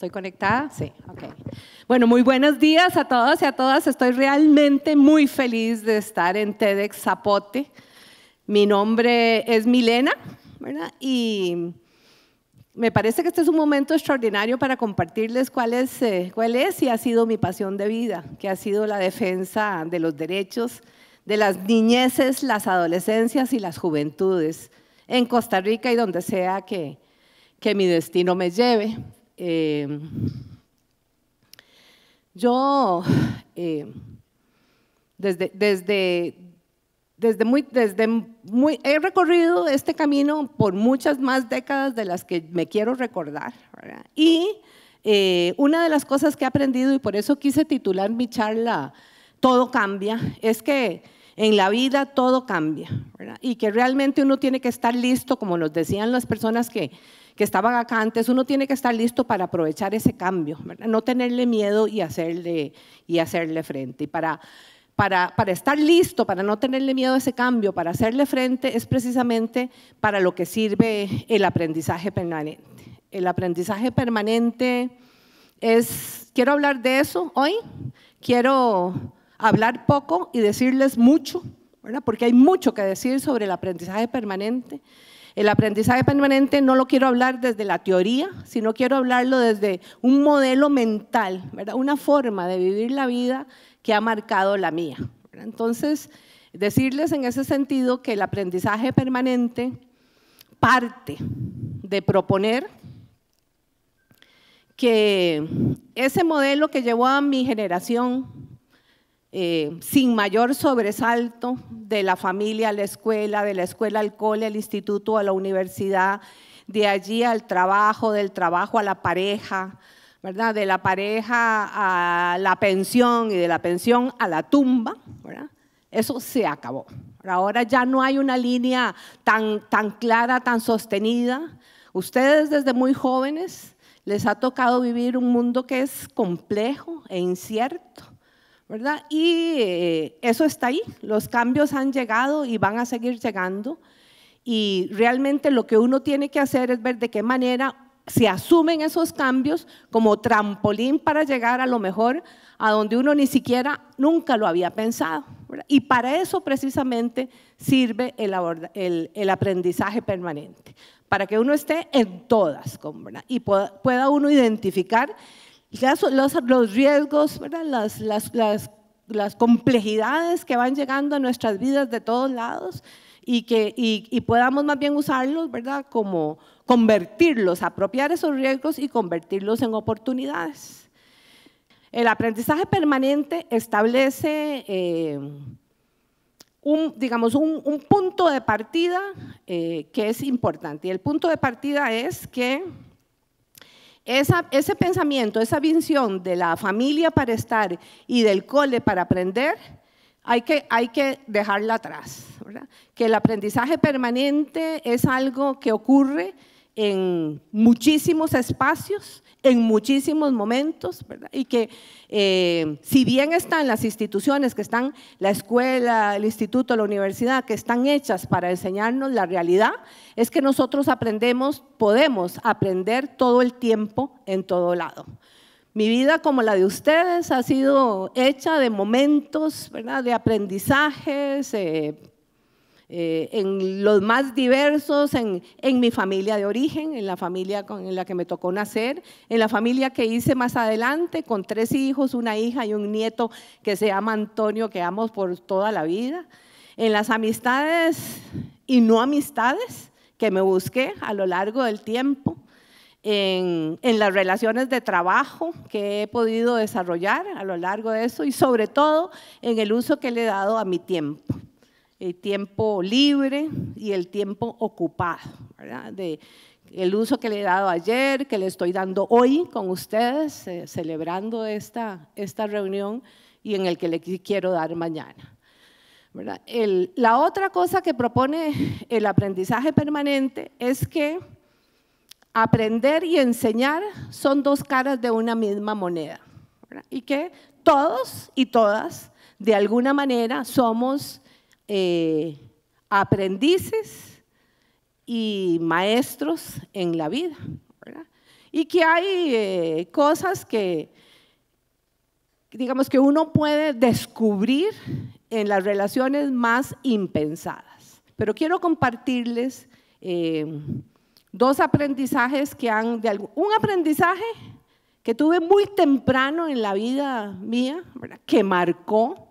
¿Estoy conectada? Sí, Bueno, muy buenos días a todos y a todas. Estoy realmente muy feliz de estar en TEDx Zapote. Mi nombre es Milena, ¿verdad? Y me parece que este es un momento extraordinario para compartirles cuál es, eh, cuál es y ha sido mi pasión de vida, que ha sido la defensa de los derechos de las niñeces, las adolescencias y las juventudes en Costa Rica y donde sea que, que mi destino me lleve. Em, yo em, desde, desde, desde, muy, desde muy, he recorrido este camino por muchas más décadas de las que me quiero recordar. Y eh, una de las cosas que he aprendido, y por eso quise titular mi charla Todo cambia, es que en la vida todo cambia y que realmente uno tiene que estar listo, como nos decían las personas que, que estaban acá antes, uno tiene que estar listo para aprovechar ese cambio, no tenerle miedo y hacerle, y hacerle frente. Y para, para, para, estar listo, para no tenerle miedo a ese cambio, para hacerle frente, es precisamente para lo que sirve el aprendizaje permanente. El aprendizaje permanente es, quiero hablar de eso hoy, quiero hablar poco y decirles mucho, ¿verdad? porque hay mucho que decir sobre el aprendizaje permanente. El aprendizaje permanente no lo quiero hablar desde la teoría, sino quiero hablarlo desde un modelo mental, ¿verdad? una forma de vivir la vida que ha marcado la mía. Entonces, decirles en ese sentido que el aprendizaje permanente parte de proponer que ese modelo que llevó a mi generación eh, sin mayor sobresalto de la familia a la escuela, de la escuela al cole, al instituto, a la universidad, de allí al trabajo, del trabajo a la pareja, ¿verdad? De la pareja a la pensión y de la pensión a la tumba, Eso se acabó. Ahora ya no hay una línea tan, tan clara, tan sostenida. Ustedes desde muy jóvenes les ha tocado vivir un mundo que es complejo e incierto. ¿verdad? Y eh, eso está ahí, los cambios han llegado y van a seguir llegando. Y realmente lo que uno tiene que hacer es ver de qué manera se asumen esos cambios como trampolín para llegar a lo mejor a donde uno ni siquiera nunca lo había pensado. Y para eso precisamente sirve el, aprendizaje permanente, para que uno esté en todas ¿verdad? y pueda uno identificar los, riesgos, Las, complejidades que van llegando a nuestras vidas de todos lados y que y, podamos más bien usarlos, ¿verdad? Como convertirlos, apropiar esos riesgos y convertirlos en oportunidades. El aprendizaje permanente establece eh, un, digamos, un, punto de partida eh, que es importante. Y el punto de partida es que ese pensamiento, esa visión de la familia para estar y del cole para aprender, hay que, hay que dejarla atrás. Que el aprendizaje permanente es algo que ocurre en muchísimos espacios, en muchísimos momentos, ¿verdad? Y que eh, si bien están las instituciones que están, la escuela, el instituto, la universidad, que están hechas para enseñarnos la realidad, es que nosotros aprendemos, podemos aprender todo el tiempo en todo lado. Mi vida como la de ustedes ha sido hecha de momentos, ¿verdad? de aprendizajes, eh, eh, en los más diversos, en, en, mi familia de origen, en la familia con, en la que me tocó nacer, en la familia que hice más adelante, con tres hijos, una hija y un nieto que se llama Antonio, que amo por toda la vida, en las amistades y no amistades que me busqué a lo largo del tiempo. En, en, las relaciones de trabajo que he podido desarrollar a lo largo de eso y sobre todo en el uso que le he dado a mi tiempo el tiempo libre y el tiempo ocupado, ¿verdad? el uso que le he dado ayer, que le estoy dando hoy con ustedes, eh, celebrando esta, esta reunión y en el que le quiero dar mañana. ¿verdad? la otra cosa que propone el aprendizaje permanente es que aprender y enseñar son dos caras de una misma moneda y que todos y todas de alguna manera somos eh, aprendices y maestros en la vida. Y que hay eh, cosas que, digamos, que uno puede descubrir en las relaciones más impensadas. Pero quiero compartirles eh, dos aprendizajes que han, de algún, un aprendizaje que tuve muy temprano en la vida mía, que marcó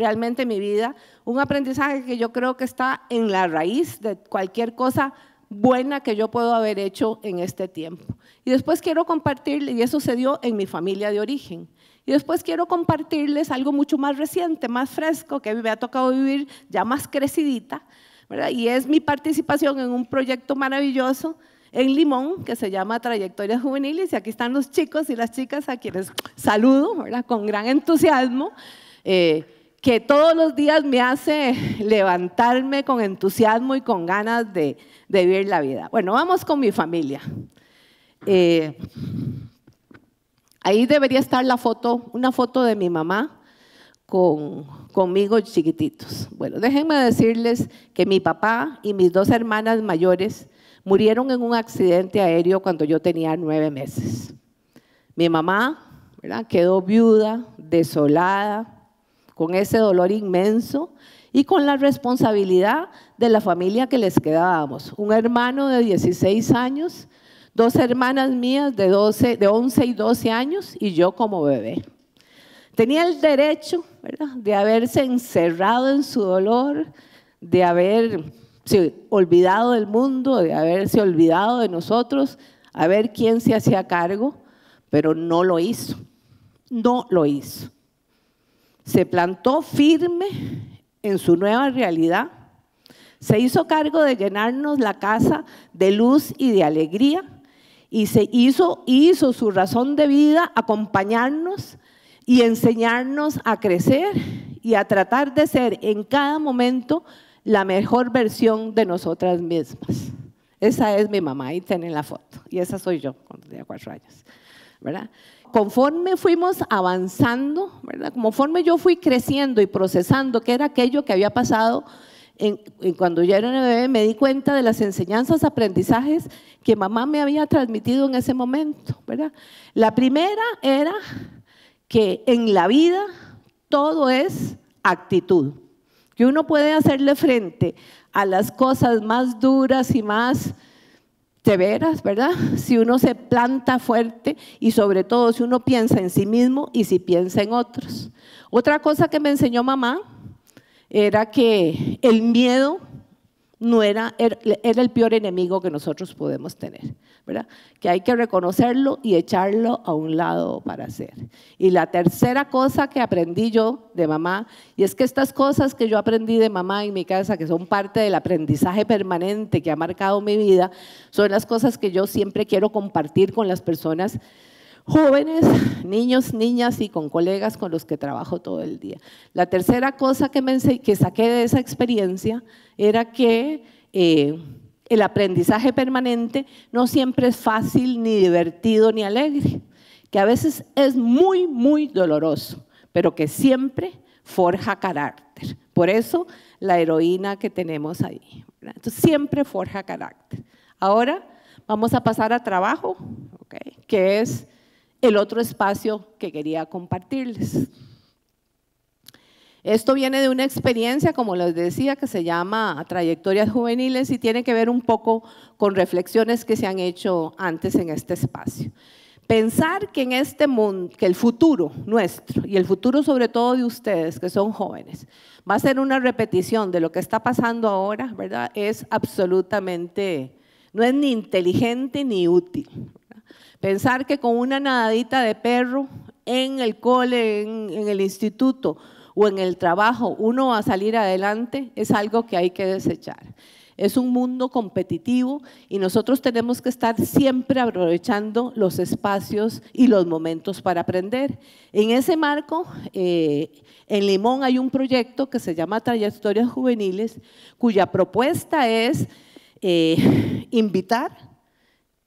realmente mi vida. Un aprendizaje que yo creo que está en la raíz de cualquier cosa buena que yo puedo haber hecho en este tiempo. Y después quiero compartirles, y eso se en mi familia de origen. Y después quiero compartirles algo mucho más reciente, más fresco, que me ha tocado vivir ya más crecidita, ¿verdad? y es mi participación en un proyecto maravilloso en Limón, que se llama Trayectoria Juvenil y aquí están los chicos y las chicas a quienes saludo ¿verdad? con gran entusiasmo. Eh, que todos los días me hace levantarme con entusiasmo y con ganas de, vivir la vida. Bueno, vamos con mi familia. Eh, ahí debería estar la foto, una foto de mi mamá conmigo chiquititos. Bueno, déjenme decirles que mi papá y mis dos hermanas mayores murieron en un accidente aéreo cuando yo tenía nueve meses. Mi mamá quedó viuda, desolada, con ese dolor inmenso y con la responsabilidad de la familia que les quedábamos. Un hermano de 16 años, dos hermanas mías de, 12, 11 y 12 años y yo como bebé. Tenía el derecho de haberse encerrado en su dolor, de haberse olvidado del mundo, de haberse olvidado de nosotros, a ver quién se hacía cargo, pero no lo hizo. No lo hizo se plantó firme en su nueva realidad, se hizo cargo de llenarnos la casa de luz y de alegría y se hizo, hizo su razón de vida acompañarnos y enseñarnos a crecer y a tratar de ser en cada momento la mejor versión de nosotras mismas. Esa es mi mamá, ahí tienen la foto. Y esa soy yo cuando tenía cuatro años. ¿Verdad? conforme fuimos avanzando, ¿verdad? conforme yo fui creciendo y procesando qué era aquello que había pasado, en, cuando ya era un bebé me di cuenta de las enseñanzas, aprendizajes que mamá me había transmitido en ese momento. ¿verdad? La primera era que en la vida todo es actitud, que uno puede hacerle frente a las cosas más duras y más de veras, ¿verdad? Si uno se planta fuerte y sobre todo si uno piensa en sí mismo y si piensa en otros. Otra cosa que me enseñó mamá era que el miedo no era, er, era, el peor enemigo que nosotros podemos tener, ¿verdad? Que hay que reconocerlo y echarlo a un lado para hacer. Y la tercera cosa que aprendí yo de mamá, y es que estas cosas que yo aprendí de mamá en mi casa, que son parte del aprendizaje permanente que ha marcado mi vida, son las cosas que yo siempre quiero compartir con las personas jóvenes, niños, niñas y con colegas con los que trabajo todo el día. La tercera cosa que, me, que saqué de esa experiencia era que eh, el aprendizaje permanente no siempre es fácil, ni divertido, ni alegre, que a veces es muy, muy doloroso, pero que siempre forja carácter. Por eso la heroína que tenemos ahí. Entonces, siempre forja carácter. Ahora vamos a pasar a trabajo, que es el otro espacio que quería compartirles. Esto viene de una experiencia, como les decía, que se llama Trayectorias Juveniles y tiene que ver un poco con reflexiones que se han hecho antes en este espacio. Pensar que en este mundo, que el futuro nuestro y el futuro sobre todo de ustedes que son jóvenes, va a ser una repetición de lo que está pasando ahora, ¿verdad? Es absolutamente, no es ni inteligente ni útil, Pensar que con una nadadita de perro en el cole, en, el instituto o en el trabajo uno va a salir adelante es algo que hay que desechar. Es un mundo competitivo y nosotros tenemos que estar siempre aprovechando los espacios y los momentos para aprender. En ese marco, eh, en Limón hay un proyecto que se llama Trayectorias Juveniles, cuya propuesta es eh, invitar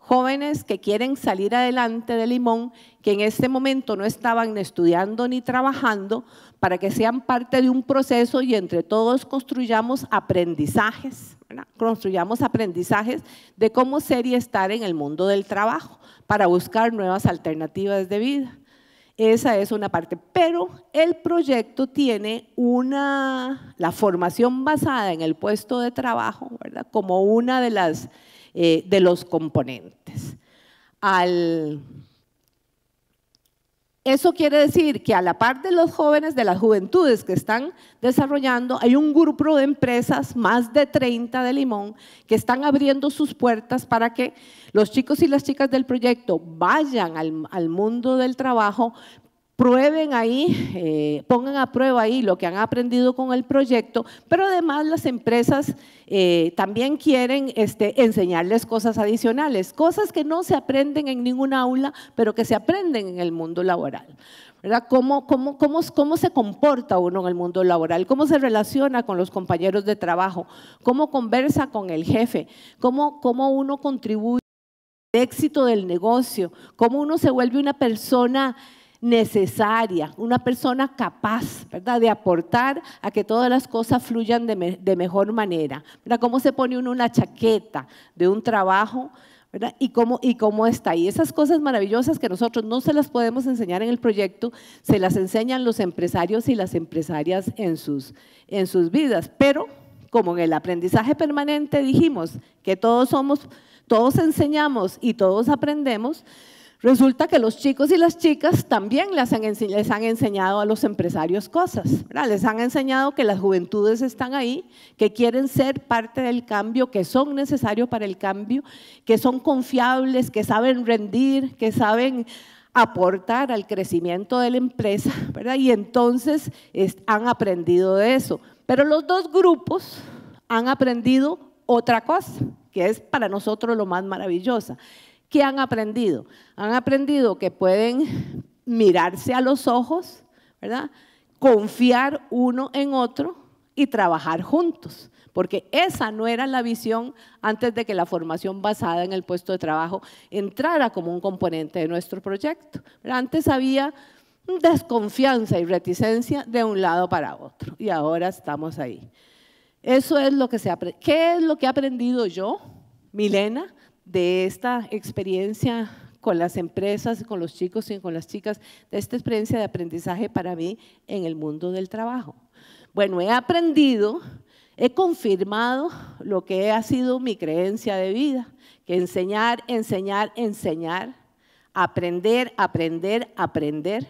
jóvenes que quieren salir adelante de Limón, que en este momento no estaban estudiando ni trabajando, para que sean parte de un proceso y entre todos construyamos aprendizajes, construyamos aprendizajes de cómo ser y estar en el mundo del trabajo para buscar nuevas alternativas de vida. Esa es una parte, pero el proyecto tiene una, la formación basada en el puesto de trabajo, ¿verdad? Como una de las eh, de los componentes. Eso quiere decir que a la par de los jóvenes de las juventudes que están desarrollando, hay un grupo de empresas, más de 30 de Limón, que están abriendo sus puertas para que los chicos y las chicas del proyecto vayan al, al mundo del trabajo, prueben ahí, eh, pongan a prueba ahí lo que han aprendido con el proyecto, pero además las empresas eh, también quieren este, enseñarles cosas adicionales, cosas que no se aprenden en ningún aula, pero que se aprenden en el mundo laboral. ¿verdad? ¿Cómo, cómo, cómo, cómo se comporta uno en el mundo laboral? ¿Cómo se relaciona con los compañeros de trabajo? ¿Cómo conversa con el jefe? ¿Cómo, cómo uno contribuye al éxito del negocio? ¿Cómo uno se vuelve una persona necesaria, una persona capaz, ¿verdad?, de aportar a que todas las cosas fluyan de, mejor manera. ¿Verdad? ¿Cómo se pone uno una chaqueta de un trabajo? Y cómo, y cómo está. Y esas cosas maravillosas que nosotros no se las podemos enseñar en el proyecto, se las enseñan los empresarios y las empresarias en sus, en sus vidas. Pero como en el aprendizaje permanente dijimos que todos somos, todos enseñamos y todos aprendemos, Resulta que los chicos y las chicas también les han, enseñado a los empresarios cosas, les han enseñado que las juventudes están ahí, que quieren ser parte del cambio, que son necesarios para el cambio, que son confiables, que saben rendir, que saben aportar al crecimiento de la empresa, ¿verdad? Y entonces han aprendido de eso. Pero los dos grupos han aprendido otra cosa, que es para nosotros lo más maravillosa. ¿Qué han aprendido? Han aprendido que pueden mirarse a los ojos, ¿verdad? Confiar uno en otro y trabajar juntos, porque esa no era la visión antes de que la formación basada en el puesto de trabajo entrara como un componente de nuestro proyecto. antes había desconfianza y reticencia de un lado para otro y ahora estamos ahí. Eso es lo que se ¿Qué es lo que he aprendido yo, Milena? de esta experiencia con las empresas, con los chicos y con las chicas, de esta experiencia de aprendizaje para mí en el mundo del trabajo. Bueno, he aprendido, he confirmado lo que ha sido mi creencia de vida, que enseñar, enseñar, enseñar, aprender, aprender, aprender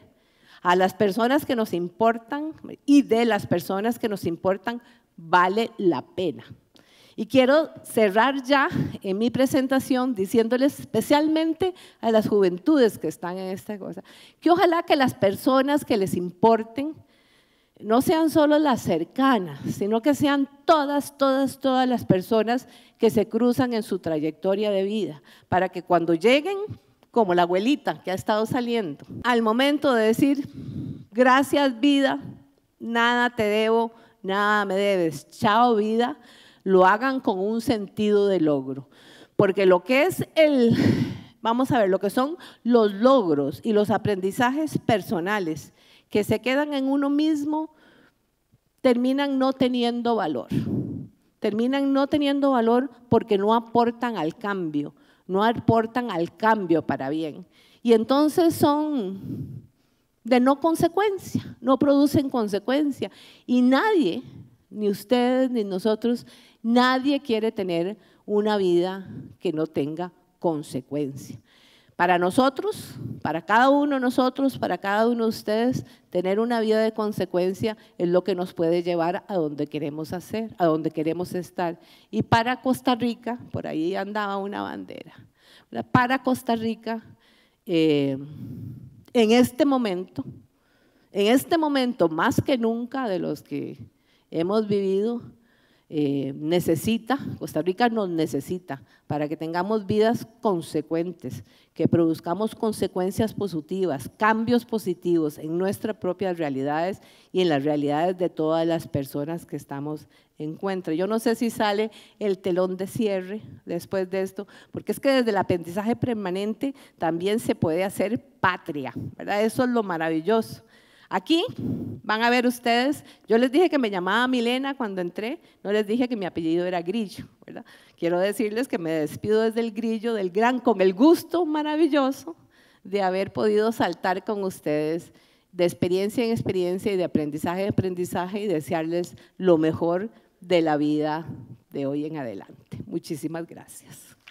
a las personas que nos importan y de las personas que nos importan vale la pena. Y quiero cerrar ya en mi presentación diciéndoles especialmente a las juventudes que están en esta cosa, que ojalá que las personas que les importen no sean solo las cercanas, sino que sean todas, todas, todas las personas que se cruzan en su trayectoria de vida, para que cuando lleguen, como la abuelita que ha estado saliendo, al momento de decir, gracias vida, nada te debo, nada me debes, chao vida, lo hagan con un sentido de logro. Porque lo que es el, vamos a ver, lo que son los logros y los aprendizajes personales que se quedan en uno mismo, terminan no teniendo valor. Terminan no teniendo valor porque no aportan al cambio, no aportan al cambio para bien. Y entonces son de no consecuencia, no producen consecuencia. Y nadie ni ustedes ni nosotros, nadie quiere tener una vida que no tenga consecuencia. Para nosotros, para cada uno de nosotros, para cada uno de ustedes, tener una vida de consecuencia es lo que nos puede llevar a donde queremos hacer, a donde queremos estar. Y para Costa Rica, por ahí andaba una bandera, para Costa Rica, eh, en este momento, en este momento más que nunca de los que hemos vivido, eh, necesita, Costa Rica nos necesita para que tengamos vidas consecuentes, que produzcamos consecuencias positivas, cambios positivos en nuestras propias realidades y en las realidades de todas las personas que estamos en cuenta. Yo no sé si sale el telón de cierre después de esto, porque es que desde el aprendizaje permanente también se puede hacer patria, ¿verdad? Eso es lo maravilloso Aquí van a ver ustedes, yo les dije que me llamaba Milena cuando entré, no les dije que mi apellido era Grillo, ¿verdad? Quiero decirles que me despido desde el Grillo, del gran, con el gusto maravilloso de haber podido saltar con ustedes de experiencia en experiencia y de aprendizaje en aprendizaje y desearles lo mejor de la vida de hoy en adelante. Muchísimas gracias.